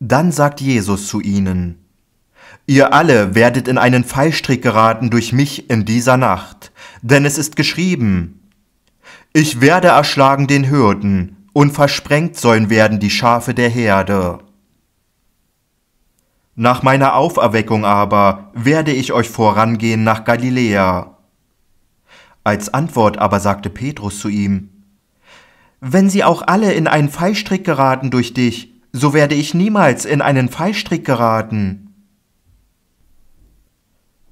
Dann sagt Jesus zu ihnen, Ihr alle werdet in einen Fallstrick geraten durch mich in dieser Nacht, denn es ist geschrieben, ich werde erschlagen den Hürden, und versprengt sollen werden die Schafe der Herde. Nach meiner Auferweckung aber werde ich euch vorangehen nach Galiläa. Als Antwort aber sagte Petrus zu ihm, Wenn sie auch alle in einen Fallstrick geraten durch dich, so werde ich niemals in einen Fallstrick geraten.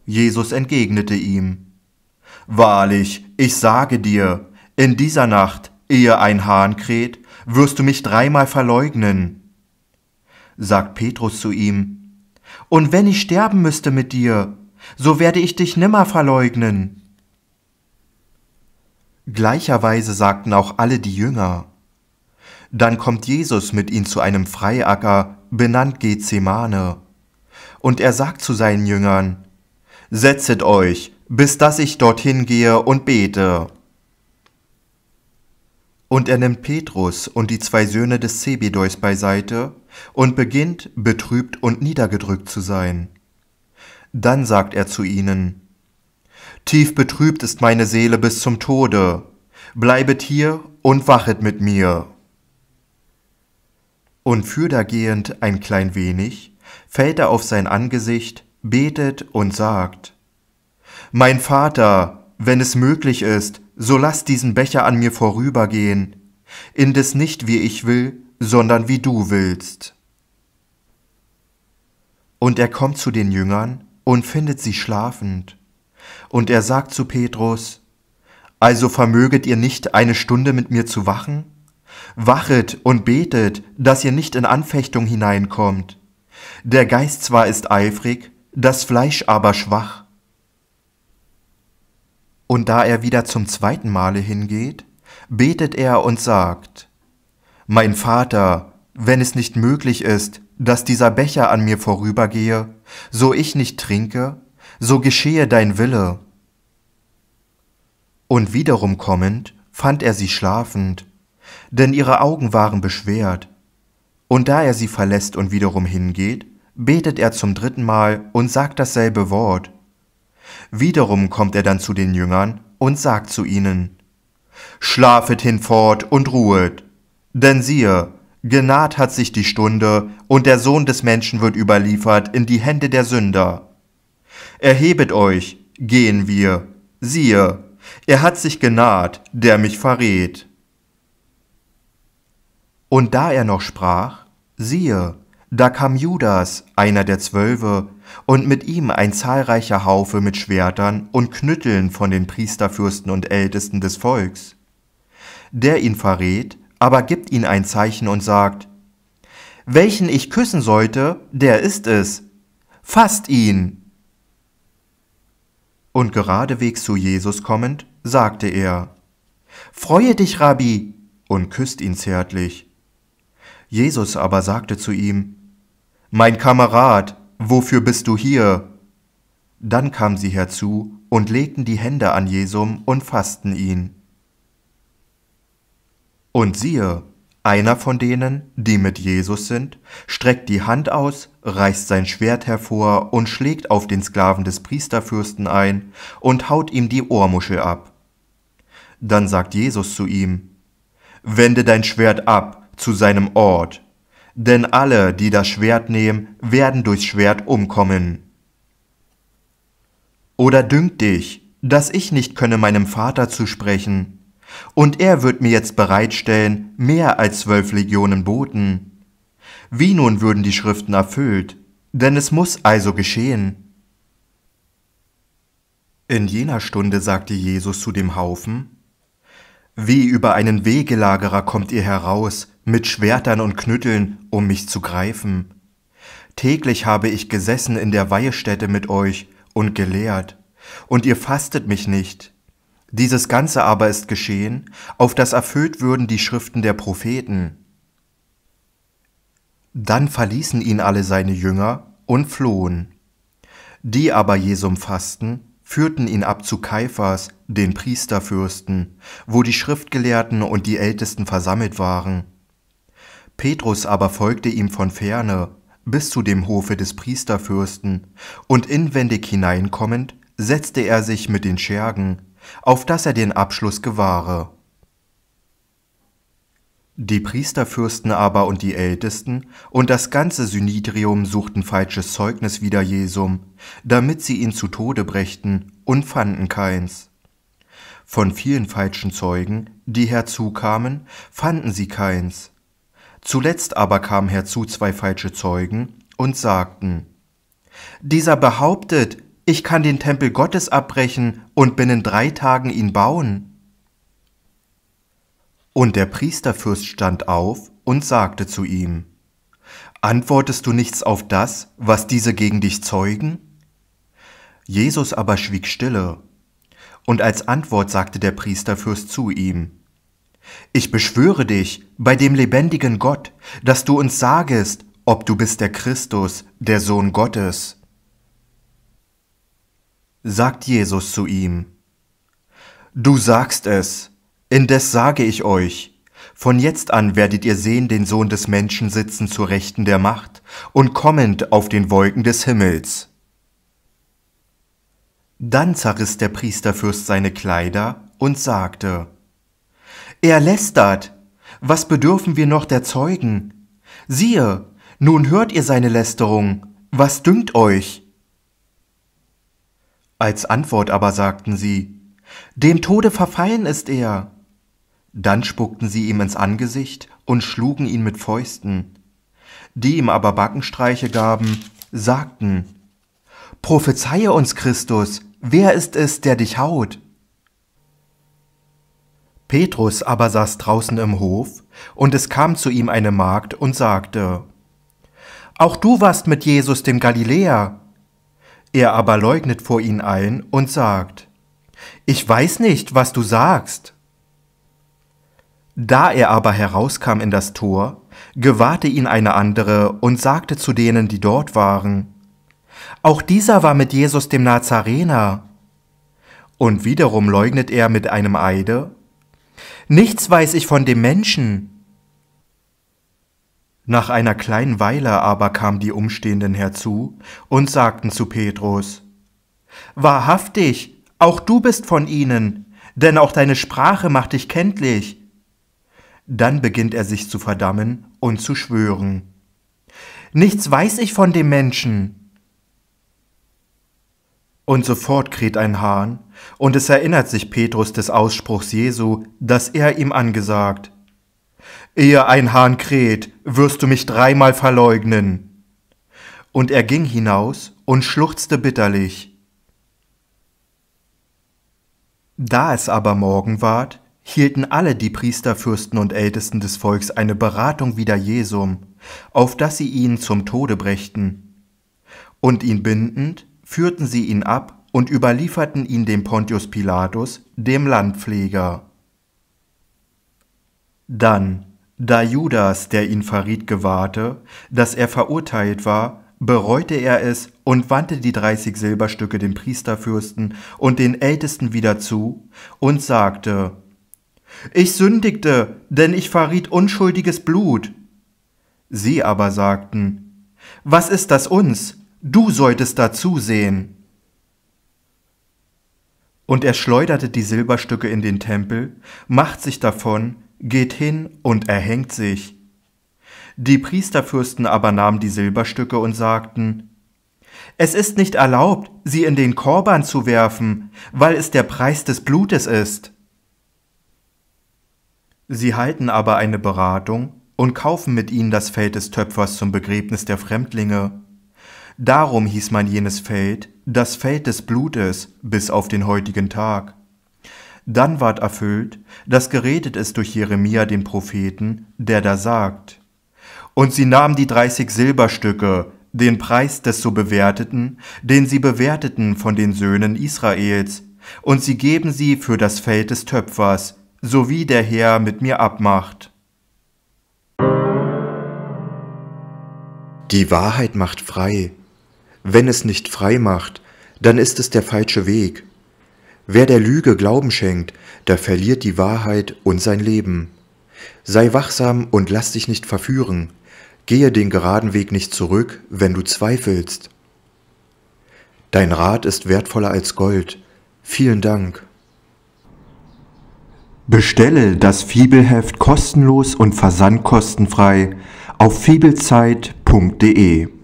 Jesus entgegnete ihm, Wahrlich, ich sage dir, in dieser Nacht, ehe ein Hahn kräht, wirst du mich dreimal verleugnen. Sagt Petrus zu ihm, Und wenn ich sterben müsste mit dir, so werde ich dich nimmer verleugnen. Gleicherweise sagten auch alle die Jünger, dann kommt Jesus mit ihnen zu einem Freiacker, benannt Gethsemane. Und er sagt zu seinen Jüngern, Setzet euch, bis dass ich dorthin gehe und bete. Und er nimmt Petrus und die zwei Söhne des Zebedeus beiseite und beginnt, betrübt und niedergedrückt zu sein. Dann sagt er zu ihnen, Tief betrübt ist meine Seele bis zum Tode, bleibet hier und wachet mit mir und fürdergehend ein klein wenig, fällt er auf sein Angesicht, betet und sagt, Mein Vater, wenn es möglich ist, so lass diesen Becher an mir vorübergehen, indes nicht wie ich will, sondern wie du willst. Und er kommt zu den Jüngern und findet sie schlafend. Und er sagt zu Petrus, Also vermöget ihr nicht eine Stunde mit mir zu wachen? Wachet und betet, dass ihr nicht in Anfechtung hineinkommt. Der Geist zwar ist eifrig, das Fleisch aber schwach. Und da er wieder zum zweiten Male hingeht, betet er und sagt, Mein Vater, wenn es nicht möglich ist, dass dieser Becher an mir vorübergehe, so ich nicht trinke, so geschehe dein Wille. Und wiederum kommend, fand er sie schlafend denn ihre Augen waren beschwert. Und da er sie verlässt und wiederum hingeht, betet er zum dritten Mal und sagt dasselbe Wort. Wiederum kommt er dann zu den Jüngern und sagt zu ihnen, Schlafet hinfort und ruhet, denn siehe, genaht hat sich die Stunde, und der Sohn des Menschen wird überliefert in die Hände der Sünder. Erhebet euch, gehen wir, siehe, er hat sich genaht, der mich verrät. Und da er noch sprach, siehe, da kam Judas, einer der Zwölfe, und mit ihm ein zahlreicher Haufe mit Schwertern und Knütteln von den Priesterfürsten und Ältesten des Volks. Der ihn verrät, aber gibt ihn ein Zeichen und sagt, Welchen ich küssen sollte, der ist es. Fasst ihn! Und geradewegs zu Jesus kommend, sagte er, Freue dich, Rabbi, und küsst ihn zärtlich. Jesus aber sagte zu ihm, Mein Kamerad, wofür bist du hier? Dann kamen sie herzu und legten die Hände an Jesum und fassten ihn. Und siehe, einer von denen, die mit Jesus sind, streckt die Hand aus, reißt sein Schwert hervor und schlägt auf den Sklaven des Priesterfürsten ein und haut ihm die Ohrmuschel ab. Dann sagt Jesus zu ihm, Wende dein Schwert ab, zu seinem Ort. Denn alle, die das Schwert nehmen, werden durchs Schwert umkommen. Oder dünkt dich, dass ich nicht könne meinem Vater zu sprechen, und er wird mir jetzt bereitstellen mehr als zwölf Legionen Boten. Wie nun würden die Schriften erfüllt, denn es muss also geschehen. In jener Stunde sagte Jesus zu dem Haufen, Wie über einen Wegelagerer kommt ihr heraus, mit Schwertern und Knütteln, um mich zu greifen. Täglich habe ich gesessen in der Weihestätte mit euch und gelehrt, und ihr fastet mich nicht. Dieses Ganze aber ist geschehen, auf das erfüllt würden die Schriften der Propheten. Dann verließen ihn alle seine Jünger und flohen. Die aber Jesum fasten, führten ihn ab zu Kaiphas, den Priesterfürsten, wo die Schriftgelehrten und die Ältesten versammelt waren. Petrus aber folgte ihm von ferne bis zu dem Hofe des Priesterfürsten, und inwendig hineinkommend setzte er sich mit den Schergen, auf dass er den Abschluss gewahre. Die Priesterfürsten aber und die Ältesten und das ganze Synidrium suchten falsches Zeugnis wider Jesum, damit sie ihn zu Tode brächten, und fanden keins. Von vielen falschen Zeugen, die herzukamen, fanden sie keins, Zuletzt aber kamen herzu zwei falsche Zeugen und sagten, Dieser behauptet, ich kann den Tempel Gottes abbrechen und binnen drei Tagen ihn bauen. Und der Priesterfürst stand auf und sagte zu ihm, Antwortest du nichts auf das, was diese gegen dich zeugen? Jesus aber schwieg stille. Und als Antwort sagte der Priesterfürst zu ihm, ich beschwöre dich bei dem lebendigen Gott, dass du uns sagest, ob du bist der Christus, der Sohn Gottes. Sagt Jesus zu ihm, Du sagst es, indes sage ich euch, von jetzt an werdet ihr sehen den Sohn des Menschen sitzen zur Rechten der Macht und kommend auf den Wolken des Himmels. Dann zerriss der Priesterfürst seine Kleider und sagte, er lästert. Was bedürfen wir noch der Zeugen? Siehe, nun hört ihr seine Lästerung. Was dünkt euch? Als Antwort aber sagten sie, Dem Tode verfallen ist er. Dann spuckten sie ihm ins Angesicht und schlugen ihn mit Fäusten. Die ihm aber Backenstreiche gaben, sagten, Prophezeie uns Christus, wer ist es, der dich haut? Petrus aber saß draußen im Hof, und es kam zu ihm eine Magd und sagte, Auch du warst mit Jesus dem Galiläer. Er aber leugnet vor ihn ein und sagt, Ich weiß nicht, was du sagst. Da er aber herauskam in das Tor, gewahrte ihn eine andere und sagte zu denen, die dort waren, Auch dieser war mit Jesus dem Nazarener. Und wiederum leugnet er mit einem Eide, nichts weiß ich von dem Menschen. Nach einer kleinen Weile aber kamen die Umstehenden herzu und sagten zu Petrus, Wahrhaftig, auch du bist von ihnen, denn auch deine Sprache macht dich kenntlich. Dann beginnt er sich zu verdammen und zu schwören. Nichts weiß ich von dem Menschen. Und sofort kräht ein Hahn, und es erinnert sich Petrus des Ausspruchs Jesu, dass er ihm angesagt, Ehe ein Hahn kräht, wirst du mich dreimal verleugnen. Und er ging hinaus und schluchzte bitterlich. Da es aber Morgen ward, hielten alle die Priesterfürsten und Ältesten des Volks eine Beratung wider Jesum, auf dass sie ihn zum Tode brächten. Und ihn bindend, führten sie ihn ab und überlieferten ihn dem Pontius Pilatus, dem Landpfleger. Dann, da Judas, der ihn verriet, gewahrte, dass er verurteilt war, bereute er es und wandte die dreißig Silberstücke dem Priesterfürsten und den Ältesten wieder zu und sagte, Ich sündigte, denn ich verriet unschuldiges Blut. Sie aber sagten, Was ist das uns? du solltest dazu sehen. Und er schleuderte die Silberstücke in den Tempel, macht sich davon, geht hin und erhängt sich. Die Priesterfürsten aber nahmen die Silberstücke und sagten, Es ist nicht erlaubt, sie in den Korban zu werfen, weil es der Preis des Blutes ist. Sie halten aber eine Beratung und kaufen mit ihnen das Feld des Töpfers zum Begräbnis der Fremdlinge Darum hieß man jenes Feld das Feld des Blutes bis auf den heutigen Tag. Dann ward erfüllt, dass geredet ist durch Jeremia den Propheten, der da sagt, Und sie nahmen die dreißig Silberstücke, den Preis des so bewerteten, den sie bewerteten von den Söhnen Israels, und sie geben sie für das Feld des Töpfers, so wie der Herr mit mir abmacht. Die Wahrheit macht frei, wenn es nicht frei macht, dann ist es der falsche Weg. Wer der Lüge Glauben schenkt, der verliert die Wahrheit und sein Leben. Sei wachsam und lass dich nicht verführen. Gehe den geraden Weg nicht zurück, wenn du zweifelst. Dein Rat ist wertvoller als Gold. Vielen Dank. Bestelle das Fibelheft kostenlos und versandkostenfrei auf fibelzeit.de.